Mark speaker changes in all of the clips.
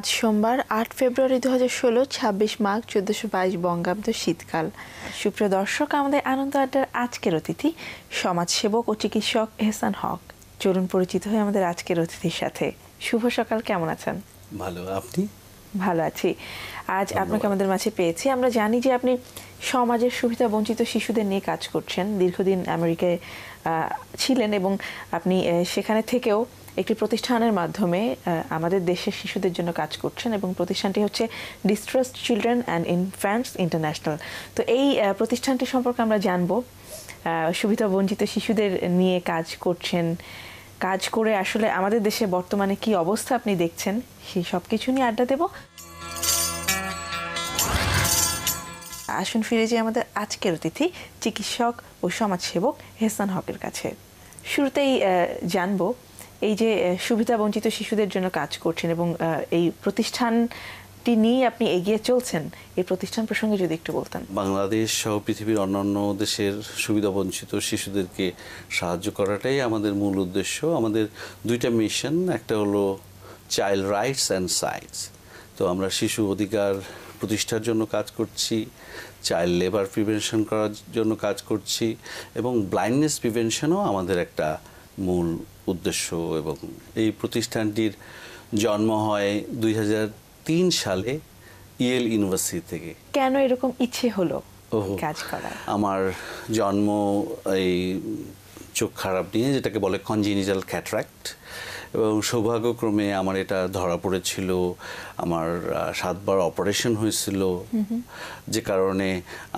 Speaker 1: আজ সোমবার আট ফেব্রুয়ারি দু হাজার ষোলো ছাব্বিশ মার্চ চোদ্দশো বাইশ বঙ্গাব্দ শীতকাল সুপ্রিয় দর্শক আমাদের আনন্দ আড্ডার আজকের অতিথি সমাজসেবক ও চিকিৎসক এহসান হক চলুন পরিচিত হয়ে আমাদের আজকের অতিথির সাথে শুভ সকাল কেমন আছেন ভালো আপনি ভালো আছি আজ আপনাকে আমাদের মাঝে পেয়েছি আমরা জানি যে আপনি সমাজের সুবিধা বঞ্চিত শিশুদের নিয়ে কাজ করছেন দীর্ঘদিন আমেরিকায় ছিলেন এবং আপনি সেখানে থেকেও একটি প্রতিষ্ঠানের মাধ্যমে আমাদের দেশের শিশুদের জন্য কাজ করছেন এবং প্রতিষ্ঠানটি হচ্ছে distressed children and infants international তো এই প্রতিষ্ঠানটি সম্পর্কে আমরা জানব সুবিধা বঞ্চিত শিশুদের নিয়ে কাজ করছেন কাজ করে আসলে আমাদের দেশে বর্তমানে কি অবস্থা আপনি দেখছেন সেই সব কিছু নিয়ে আড্ডা দেব আসুন ফিরে যাই আমাদের আজকের অতিথি চিকিৎসক ও সমাজসেবক হেসান হকের কাছে শুরুতেই জানবো এই যে সুবিধা বঞ্চিত শিশুদের জন্য কাজ করছেন এবং এই প্রতিষ্ঠানটি নিয়ে আপনি এগিয়ে চলছেন এই প্রতিষ্ঠান প্রসঙ্গে যদি একটু বলতেন
Speaker 2: বাংলাদেশ সহ পৃথিবীর অন্যান্য দেশের সুবিধা বঞ্চিত শিশুদেরকে সাহায্য করাটাই আমাদের মূল উদ্দেশ্য আমাদের দুইটা মিশন একটা হলো চাইল্ড রাইটস অ্যান্ড সাইটস তো আমরা শিশু অধিকার প্রতিষ্ঠার জন্য কাজ করছি চাইল্ড লেবার প্রিভেনশন করার জন্য কাজ করছি এবং ব্লাইন্ডনেস প্রিভেনশনও আমাদের একটা মূল উদ্দেশ্য এবং এই প্রতিষ্ঠানটির জন্ম হয় দুই সালে ইয়েল ইউনিভার্সিটি থেকে
Speaker 1: কেন এরকম ইচ্ছে হলো কাজ
Speaker 2: আমার জন্ম এই চোখ খারাপ নিয়ে যেটাকে বলে কনজিনিজাল ক্যাট্রাক্ট এবং সৌভাগ্যক্রমে আমার এটা ধরা পড়েছিল আমার সাতবার অপারেশন হয়েছিল যে কারণে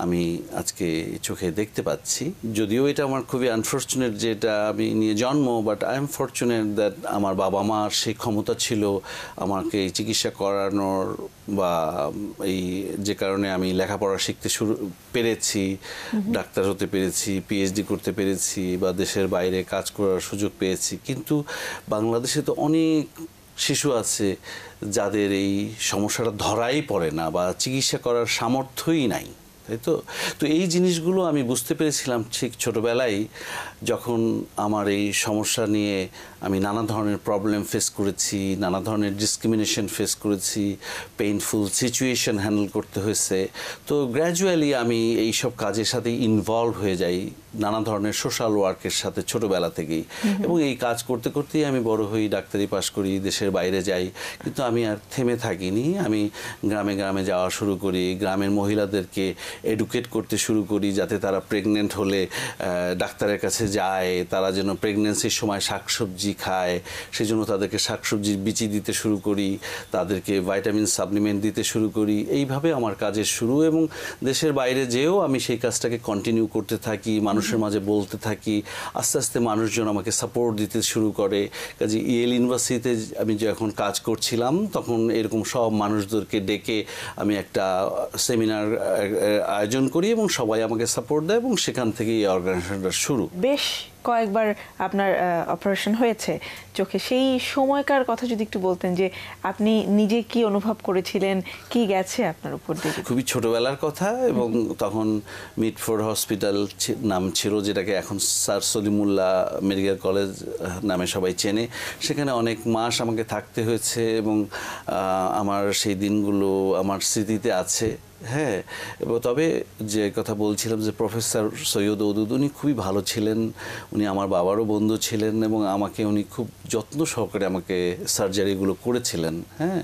Speaker 2: আমি আজকে চোখে দেখতে পাচ্ছি যদিও এটা আমার খুবই আনফর্চুনেট যে এটা আমি নিয়ে জন্ম but I am fortunate that আমার বাবা মার সেই ক্ষমতা ছিল আমাকে এই চিকিৎসা করানোর বা এই যে কারণে আমি লেখাপড়া শিখতে শুরু পেরেছি ডাক্তার হতে পেরেছি পিএইচডি করতে পেরেছি বা দেশের বাইরে কাজ করার সুযোগ পেয়েছি কিন্তু বাংলাদেশ বাংলাদেশে তো অনেক শিশু আছে যাদের এই সমস্যাটা ধরাই পড়ে না বা চিকিৎসা করার সামর্থ্যই নাই তাই তো তো এই জিনিসগুলো আমি বুঝতে পেরেছিলাম ঠিক ছোটোবেলায় যখন আমার এই সমস্যা নিয়ে আমি নানা ধরনের প্রবলেম ফেস করেছি নানা ধরনের ডিসক্রিমিনেশন ফেস করেছি পেইনফুল সিচুয়েশন হ্যান্ডেল করতে হয়েছে তো গ্র্যাজুয়ালি আমি এই সব কাজের সাথে ইনভলভ হয়ে যাই নানা ধরনের সোশ্যাল ওয়ার্কের সাথে ছোটোবেলা থেকেই এবং এই কাজ করতে করতেই আমি বড় হই ডাক্তারি পাশ করি দেশের বাইরে যাই কিন্তু আমি আর থেমে থাকিনি আমি গ্রামে গ্রামে যাওয়া শুরু করি গ্রামের মহিলাদেরকে এডুকেট করতে শুরু করি যাতে তারা প্রেগনেন্ট হলে ডাক্তারের কাছে যায় তারা যেন প্রেগনেন্সির সময় শাকসবজি খায় সেই জন্য তাদেরকে শাকসবজির বিচি দিতে শুরু করি তাদেরকে ভাইটামিন সাপ্লিমেন্ট দিতে শুরু করি এইভাবে আমার কাজের শুরু এবং দেশের বাইরে যেও আমি সেই কাজটাকে কন্টিনিউ করতে থাকি মানুষের মাঝে বলতে থাকি আস্তে আস্তে মানুষজন আমাকে সাপোর্ট দিতে শুরু করে কাজে ইয়েল ইউনিভার্সিটিতে আমি যখন কাজ করছিলাম তখন এরকম সব মানুষদেরকে ডেকে আমি একটা সেমিনার আয়োজন করি এবং সবাই আমাকে সাপোর্ট দেয় এবং সেখান থেকে এই অর্গানাইজেশনটা শুরু
Speaker 1: বেশ English কয়েকবার আপনার অপারেশন হয়েছে চোখে সেই সময়কার কথা যদি একটু বলতেন যে আপনি নিজে কি অনুভব করেছিলেন কি গেছে আপনার উপর দিয়ে
Speaker 2: খুবই ছোটবেলার কথা এবং তখন মিটফোর্ড হসপিটাল নাম ছিল যেটাকে এখন স্যার সলিমুল্লাহ মেডিকেল কলেজ নামে সবাই চেনে সেখানে অনেক মাস আমাকে থাকতে হয়েছে এবং আমার সেই দিনগুলো আমার স্মৃতিতে আছে হ্যাঁ এবং তবে যে কথা বলছিলাম যে প্রফেসর সৈয়দ ওদুদ উনি খুবই ভালো ছিলেন উনি আমার বাবারও বন্ধু ছিলেন এবং আমাকে উনি খুব যত্ন সহকারে আমাকে সার্জারিগুলো করেছিলেন হ্যাঁ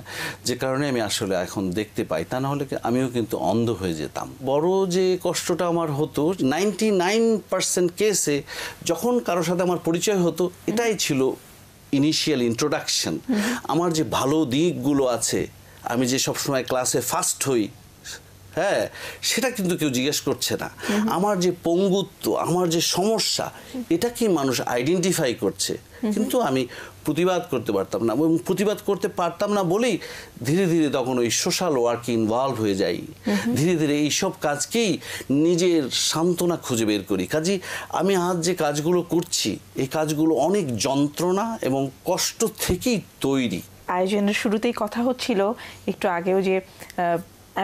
Speaker 2: যে কারণে আমি আসলে এখন দেখতে পাই তা না হলে আমিও কিন্তু অন্ধ হয়ে যেতাম বড় যে কষ্টটা আমার হতো নাইনটি নাইন পার্সেন্ট কেসে যখন কারোর সাথে আমার পরিচয় হতো এটাই ছিল ইনিশিয়াল ইন্ট্রোডাকশন আমার যে ভালো দিকগুলো আছে আমি যে সবসময় ক্লাসে ফার্স্ট হই হ্যাঁ সেটা কিন্তু কেউ জিজ্ঞেস করছে না আমার যে পঙ্গুত্ব আমার যে সমস্যা এটা কি মানুষ আইডেন্টিফাই করছে কিন্তু আমি প্রতিবাদ করতে পারতাম না এবং প্রতিবাদ করতে পারতাম না বলেই ধীরে ধীরে তখন ওই সোশ্যাল ওয়ার্কে ইনভলভ হয়ে যাই ধীরে ধীরে এই সব কাজকেই নিজের সান্ত্বনা খুঁজে বের করি কাজে আমি আজ যে কাজগুলো করছি এই কাজগুলো অনেক যন্ত্রণা এবং কষ্ট থেকেই তৈরি
Speaker 1: আয়োজনের শুরুতেই কথা হচ্ছিল একটু আগেও যে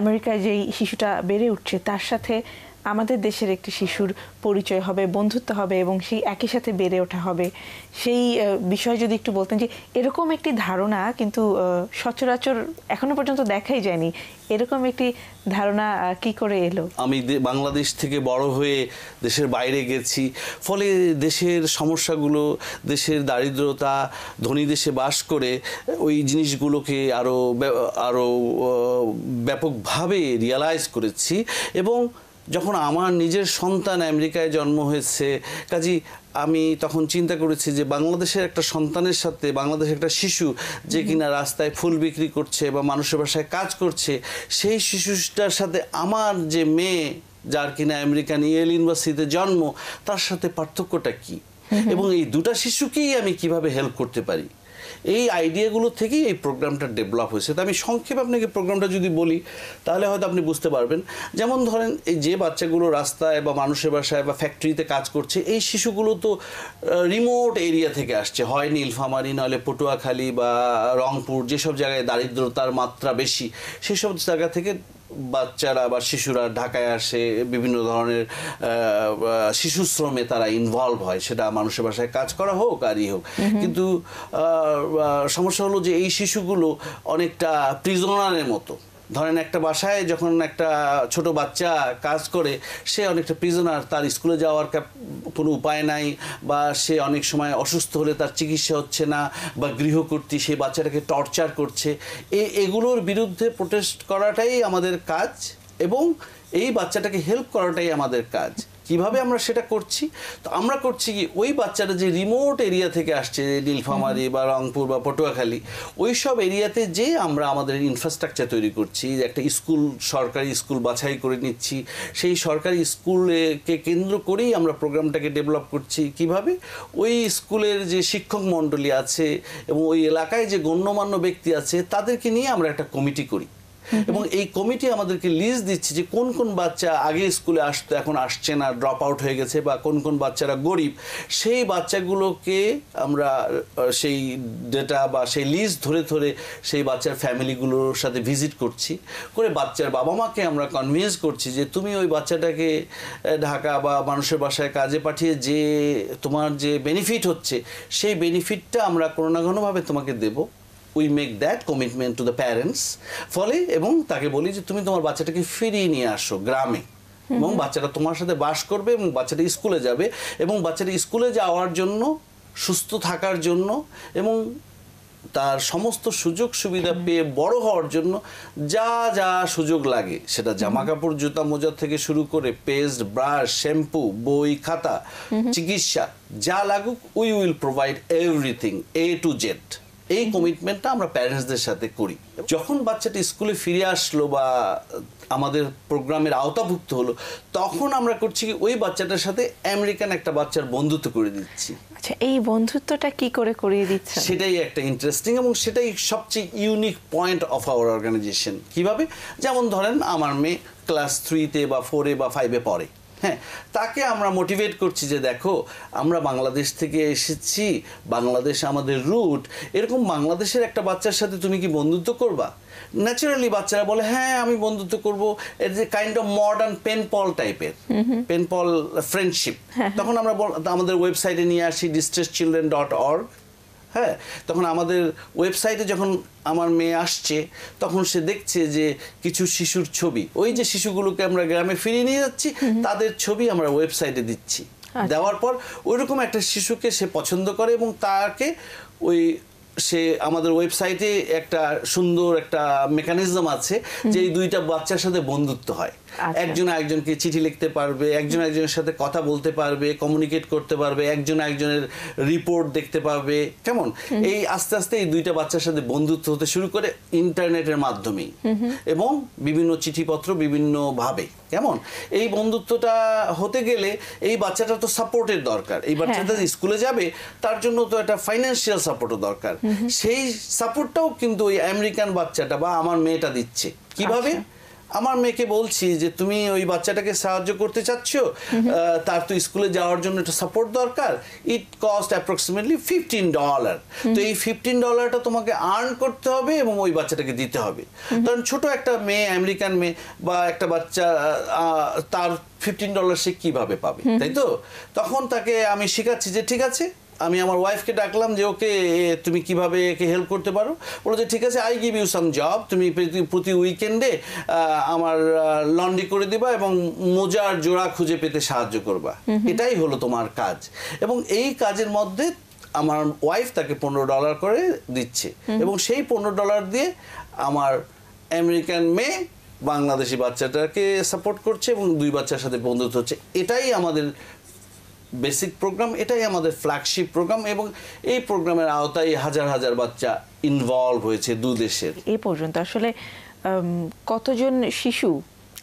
Speaker 1: আমেরিকায় যেই শিশুটা বেড়ে উঠছে তার সাথে আমাদের দেশের একটি শিশুর পরিচয় হবে বন্ধুত্ব হবে এবং সেই একই সাথে বেড়ে ওঠা হবে সেই বিষয়ে যদি একটু বলতেন যে এরকম একটি ধারণা কিন্তু সচরাচর এখনো পর্যন্ত দেখাই যায়নি এরকম একটি ধারণা কি করে এলো
Speaker 2: আমি বাংলাদেশ থেকে বড় হয়ে দেশের বাইরে গেছি ফলে দেশের সমস্যাগুলো দেশের দারিদ্রতা ধনী দেশে বাস করে ওই জিনিসগুলোকে আরও আরও ব্যাপকভাবে রিয়ালাইজ করেছি এবং যখন আমার নিজের সন্তান আমেরিকায় জন্ম হয়েছে কাজী আমি তখন চিন্তা করেছি যে বাংলাদেশের একটা সন্তানের সাথে বাংলাদেশের একটা শিশু যে কিনা রাস্তায় ফুল বিক্রি করছে বা মানুষের বাসায় কাজ করছে সেই শিশুটার সাথে আমার যে মেয়ে যার কিনা আমেরিকান ইয়েল ইউনিভার্সিটিতে জন্ম তার সাথে পার্থক্যটা কি এবং এই দুটা শিশুকেই আমি কিভাবে হেল্প করতে পারি এই আইডিয়াগুলো থেকেই এই প্রোগ্রামটা ডেভেলপ হয়েছে তা আমি সংক্ষেপে আপনাকে প্রোগ্রামটা যদি বলি তাহলে হয়তো আপনি বুঝতে পারবেন যেমন ধরেন এই যে বাচ্চাগুলো রাস্তায় বা মানুষের বাসায় বা ফ্যাক্টরিতে কাজ করছে এই শিশুগুলো তো রিমোট এরিয়া থেকে আসছে হয় নীলফামারি নাহলে পটুয়াখালী বা রংপুর যেসব জায়গায় দারিদ্রতার মাত্রা বেশি সেসব জায়গা থেকে বাচ্চারা বা শিশুরা ঢাকায় আসে বিভিন্ন ধরনের শিশু শ্রমে তারা ইনভলভ হয় সেটা মানুষের বাসায় কাজ করা হোক আর হোক কিন্তু সমস্যা হলো যে এই শিশুগুলো অনেকটা প্রিজনারের মতো ধরেন একটা বাসায় যখন একটা ছোট বাচ্চা কাজ করে সে অনেকটা প্রিজনার তার স্কুলে যাওয়ার কোনো উপায় নাই বা সে অনেক সময় অসুস্থ হলে তার চিকিৎসা হচ্ছে না বা গৃহকর্তী সেই বাচ্চাটাকে টর্চার করছে এই এগুলোর বিরুদ্ধে প্রোটেস্ট করাটাই আমাদের কাজ এবং এই বাচ্চাটাকে হেল্প করাটাই আমাদের কাজ কিভাবে আমরা সেটা করছি তো আমরা করছি কি ওই বাচ্চারা যে রিমোট এরিয়া থেকে আসছে নীলফামারি বা রংপুর বা পটুয়াখালী ওই সব এরিয়াতে যে আমরা আমাদের ইনফ্রাস্ট্রাকচার তৈরি করছি একটা স্কুল সরকারি স্কুল বাছাই করে নিচ্ছি সেই সরকারি স্কুলকে কেন্দ্র করেই আমরা প্রোগ্রামটাকে ডেভেলপ করছি কিভাবে ওই স্কুলের যে শিক্ষক মণ্ডলী আছে এবং ওই এলাকায় যে গণ্যমান্য ব্যক্তি আছে তাদেরকে নিয়ে আমরা একটা কমিটি করি এবং এই কমিটি আমাদেরকে লিজ দিচ্ছে যে কোন কোন বাচ্চা আগে স্কুলে আসতো এখন আসছে না ড্রপ আউট হয়ে গেছে বা কোন কোন বাচ্চারা গরিব সেই বাচ্চাগুলোকে আমরা সেই ডেটা বা সেই লিজ ধরে ধরে সেই বাচ্চার ফ্যামিলিগুলোর সাথে ভিজিট করছি করে বাচ্চার বাবা মাকে আমরা কনভিন্স করছি যে তুমি ওই বাচ্চাটাকে ঢাকা বা মানুষের বাসায় কাজে পাঠিয়ে যে তোমার যে বেনিফিট হচ্ছে সেই বেনিফিটটা আমরা কোনো না কোনোভাবে তোমাকে দেবো we make that commitment to the parents ফলে এবং তাকে বলি যে তুমি তোমার বাচ্চাটাকে ফিরিয়ে নিয়ে আসো গ্রামে এবং বাচ্চাটা তোমার সাথে বাস করবে এবং বাচ্চাটা স্কুলে যাবে এবং বাচ্চাটা স্কুলে যাওয়ার জন্য সুস্থ থাকার জন্য এবং তার সমস্ত সুযোগ সুবিধা পেয়ে বড় হওয়ার জন্য যা যা সুযোগ লাগে সেটা জামা কাপড় জুতা মোজা থেকে শুরু করে পেস্ট ব্রাশ শ্যাম্পু বই খাতা চিকিৎসা যা লাগুক we will provide everything A to Z এই কমিটমেন্টটা আমরা প্যারেন্টসদের সাথে করি যখন বাচ্চাটি স্কুলে ফিরে আসলো বা আমাদের প্রোগ্রামের আওতাভুক্ত হলো তখন আমরা করছি কি ওই বাচ্চাটার সাথে আমেরিকান একটা বাচ্চার বন্ধুত্ব করে দিচ্ছি
Speaker 1: আচ্ছা এই বন্ধুত্বটা কি করে করিয়ে দিচ্ছে
Speaker 2: সেটাই একটা ইন্টারেস্টিং এবং সেটাই সবচেয়ে unique point of our organization কিভাবে যেমন ধরেন আমার মেয়ে ক্লাস থ্রিতে বা ফোরে বা ফাইভে পড়ে হ্যাঁ তাকে আমরা মোটিভেট করছি যে দেখো আমরা বাংলাদেশ থেকে এসেছি বাংলাদেশ আমাদের রুট এরকম বাংলাদেশের একটা বাচ্চার সাথে তুমি কি বন্ধুত্ব করবা ন্যাচারালি বাচ্চারা বলে হ্যাঁ আমি বন্ধুত্ব করব এর যে কাইন্ড অফ মডার্ন পেনপল টাইপের পেনপল ফ্রেন্ডশিপ তখন আমরা আমাদের ওয়েবসাইটে নিয়ে আসি ডিস্ট্রেস চিলড্রেন ডট অর্গ হ্যাঁ তখন আমাদের ওয়েবসাইটে যখন আমার মেয়ে আসছে তখন সে দেখছে যে কিছু শিশুর ছবি ওই যে শিশুগুলোকে আমরা গ্রামে ফিরিয়ে নিয়ে যাচ্ছি তাদের ছবি আমরা ওয়েবসাইটে দিচ্ছি আচ্ছা। দেওয়ার পর ওইরকম একটা শিশুকে সে পছন্দ করে এবং তাকে ওই সে আমাদের ওয়েবসাইটে একটা সুন্দর একটা মেকানিজম আছে যে এই দুইটা বাচ্চার সাথে বন্ধুত্ব হয় আচ্ছা। একজন একজনকে চিঠি লিখতে পারবে একজন একজনের সাথে কথা বলতে পারবে কমিউনিকেট করতে পারবে একজন একজনের রিপোর্ট দেখতে পাবে কেমন এই আস্তে আস্তে এই দুইটা বাচ্চার সাথে বন্ধুত্ব হতে শুরু করে ইন্টারনেটের মাধ্যমে এবং বিভিন্ন চিঠিপত্র বিভিন্নভাবে কেমন এই বন্ধুত্বটা হতে গেলে এই বাচ্চাটা তো সাপোর্টের দরকার এই বাচ্চাটা হ্যাঁ, হ্যাঁ। স্কুলে যাবে তার জন্য তো একটা ফাইন্যান্সিয়াল সাপোর্টও দরকার সেই সাপোর্টটাও কিন্তু ওই আমেরিকান বাচ্চাটা বা আমার মেয়েটা দিচ্ছে কিভাবে আচ্ছা। আমার মেয়েকে বলছি যে তুমি ওই বাচ্চাটাকে সাহায্য করতে চাচ্ছ তার তো স্কুলে যাওয়ার জন্য একটা সাপোর্ট দরকার it cost approximately fifteen dollar তো এই ফিফটিন ডলারটা তোমাকে আর্ন করতে হবে এবং ওই বাচ্চাটাকে দিতে হবে কারণ ছোট একটা মেয়ে আমেরিকান মেয়ে বা একটা বাচ্চা তার ফিফটিন ডলার সে কীভাবে পাবে তাই তো তখন তাকে আমি শেখাচ্ছি যে ঠিক আছে আমি আমার ওয়াইফকে ডাকলাম যে ওকে তুমি কিভাবে একে হেল্প করতে পারো বলো যে ঠিক আছে I give you some job তুমি প্রতি উইকেন্ডে আমার লন্ডি করে দিবা এবং মোজার জোড়া খুঁজে পেতে সাহায্য করবা এটাই হলো তোমার কাজ এবং এই কাজের মধ্যে আমার ওয়াইফ তাকে পনেরো ডলার করে দিচ্ছে এবং সেই পনেরো ডলার দিয়ে আমার আমেরিকান মেয়ে বাংলাদেশি বাচ্চাটাকে সাপোর্ট করছে এবং দুই বাচ্চার সাথে বন্ধুত্ব হচ্ছে এটাই আমাদের বেসিক প্রোগ্রাম এটাই আমাদের ফ্ল্যাগশিপ প্রোগ্রাম এবং এই প্রোগ্রামের আওতায় হাজার হাজার বাচ্চা ইনভলভ হয়েছে দু দেশের
Speaker 1: এ পর্যন্ত আসলে কতজন শিশু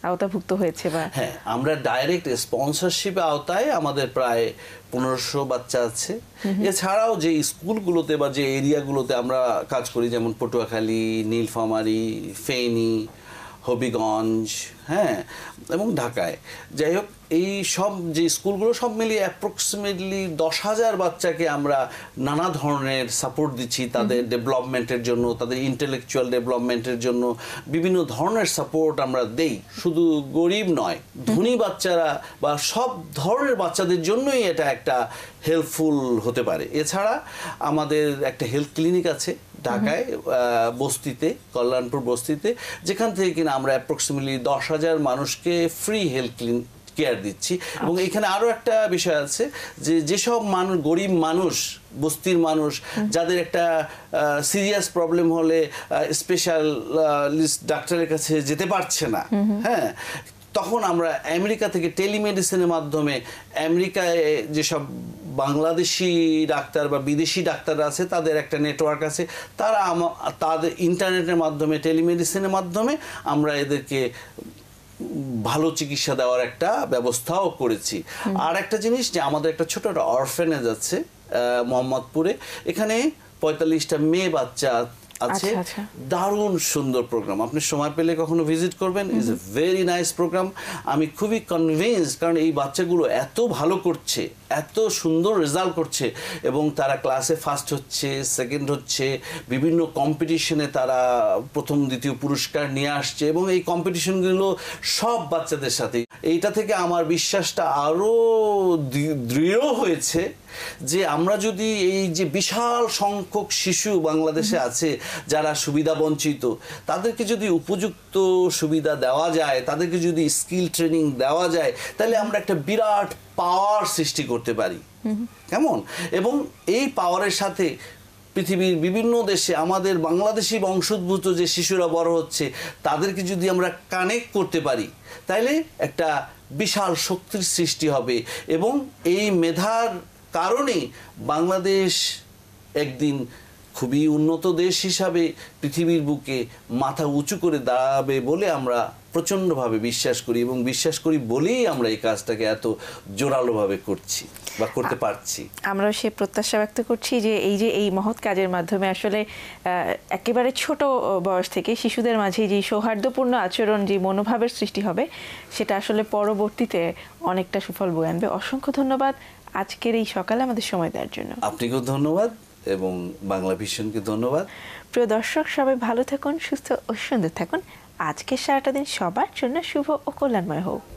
Speaker 1: আওতাভুক্ত হয়েছে বা হ্যাঁ
Speaker 2: আমরা ডাইরেক্ট স্পন্সরশিপ আওতায় আমাদের প্রায় পনেরোশো বাচ্চা আছে এছাড়াও যে স্কুলগুলোতে বা যে এরিয়াগুলোতে আমরা কাজ করি যেমন পটুয়াখালী নীলফামারি ফেনী হবিগঞ্জ হ্যাঁ এবং ঢাকায় যাই হোক এই সব যে স্কুলগুলো সব মিলিয়ে অ্যাপ্রক্সিমেটলি দশ হাজার বাচ্চাকে আমরা নানা ধরনের সাপোর্ট দিচ্ছি তাদের ডেভেলপমেন্টের জন্য তাদের ইন্টেলেকচুয়াল ডেভেলপমেন্টের জন্য বিভিন্ন ধরনের সাপোর্ট আমরা দেই শুধু গরিব নয় ধনী বাচ্চারা বা সব ধরনের বাচ্চাদের জন্যই এটা একটা হেল্পফুল হতে পারে এছাড়া আমাদের একটা হেলথ ক্লিনিক আছে ঢাকায় বস্তিতে কল্যাণপুর বস্তিতে যেখান থেকে কিনা আমরা অ্যাপ্রক্সিমেটলি দশ হাজার মানুষকে ফ্রি হেলথ ক্লিন কেয়ার দিচ্ছি আচ্ছা। এবং এখানে আরও একটা বিষয় আছে যে যেসব মানুষ গরিব মানুষ বস্তির মানুষ যাদের একটা সিরিয়াস প্রবলেম হলে স্পেশালিস্ট ডাক্তারের কাছে যেতে পারছে না হ্যাঁ তখন আমরা আমেরিকা থেকে টেলিমেডিসিনের মাধ্যমে আমেরিকায় যেসব বাংলাদেশি ডাক্তার বা বিদেশি ডাক্তার আছে তাদের একটা নেটওয়ার্ক আছে তারা তাদের ইন্টারনেটের মাধ্যমে টেলিমেডিসিনের মাধ্যমে আমরা এদেরকে ভালো চিকিৎসা দেওয়ার একটা ব্যবস্থাও করেছি আর একটা জিনিস যে আমাদের একটা ছোট একটা অরফেনেজ আছে মোহাম্মদপুরে এখানে পঁয়তাল্লিশটা মেয়ে বাচ্চা আছে আচ্ছা, আচ্ছা। দারুণ সুন্দর প্রোগ্রাম আপনি সময় পেলে কখনো ভিজিট করবেন is a very nice program আমি খুবই কনভিন্স কারণ এই বাচ্চাগুলো এত ভালো করছে এত সুন্দর রেজাল্ট করছে এবং তারা ক্লাসে ফার্স্ট হচ্ছে সেকেন্ড হচ্ছে বিভিন্ন কম্পিটিশনে তারা প্রথম দ্বিতীয় পুরস্কার নিয়ে আসছে এবং এই কম্পিটিশনগুলো সব বাচ্চাদের সাথে এইটা থেকে আমার বিশ্বাসটা আরও দৃঢ় হয়েছে যে আমরা যদি এই যে বিশাল সংখ্যক শিশু বাংলাদেশে আছে যারা সুবিধা বঞ্চিত তাদেরকে যদি উপযুক্ত সুবিধা দেওয়া যায় তাদেরকে যদি স্কিল ট্রেনিং দেওয়া যায় তাহলে আমরা একটা বিরাট পাওয়ার সৃষ্টি করতে পারি কেমন এবং এই পাওয়ারের সাথে পৃথিবীর বিভিন্ন দেশে আমাদের বাংলাদেশি বংশোদ্ভূত যে শিশুরা বড় হচ্ছে তাদেরকে যদি আমরা কানেক্ট করতে পারি তাইলে একটা বিশাল শক্তির সৃষ্টি হবে এবং এই মেধার কারণে বাংলাদেশ একদিন খুবই উন্নত দেশ হিসাবে পৃথিবীর বুকে মাথা উঁচু করে দাঁড়াবে বলে আমরা প্রচণ্ডভাবে বিশ্বাস করি এবং বিশ্বাস করি বলেই আমরা এই কাজটাকে এত জোরালোভাবে করছি বা করতে পারছি
Speaker 1: আমরা সে প্রত্যাশা ব্যক্ত করছি যে এই যে এই মহৎ কাজের মাধ্যমে আসলে একেবারে ছোট বয়স থেকে শিশুদের মাঝে যে সৌহার্দ্যপূর্ণ আচরণ যে মনোভাবের সৃষ্টি হবে সেটা আসলে পরবর্তীতে অনেকটা সুফল বয়ে আনবে অসংখ্য ধন্যবাদ আজকের এই সকালে আমাদের সময় দেওয়ার জন্য আপনাকেও ধন্যবাদ এবং বাংলা ভীষণকে ধন্যবাদ প্রিয় দর্শক সবাই ভালো থাকুন সুস্থ ও সুন্দর থাকুন আজকের সারাটা দিন সবার জন্য শুভ ও কল্যাণময় হোক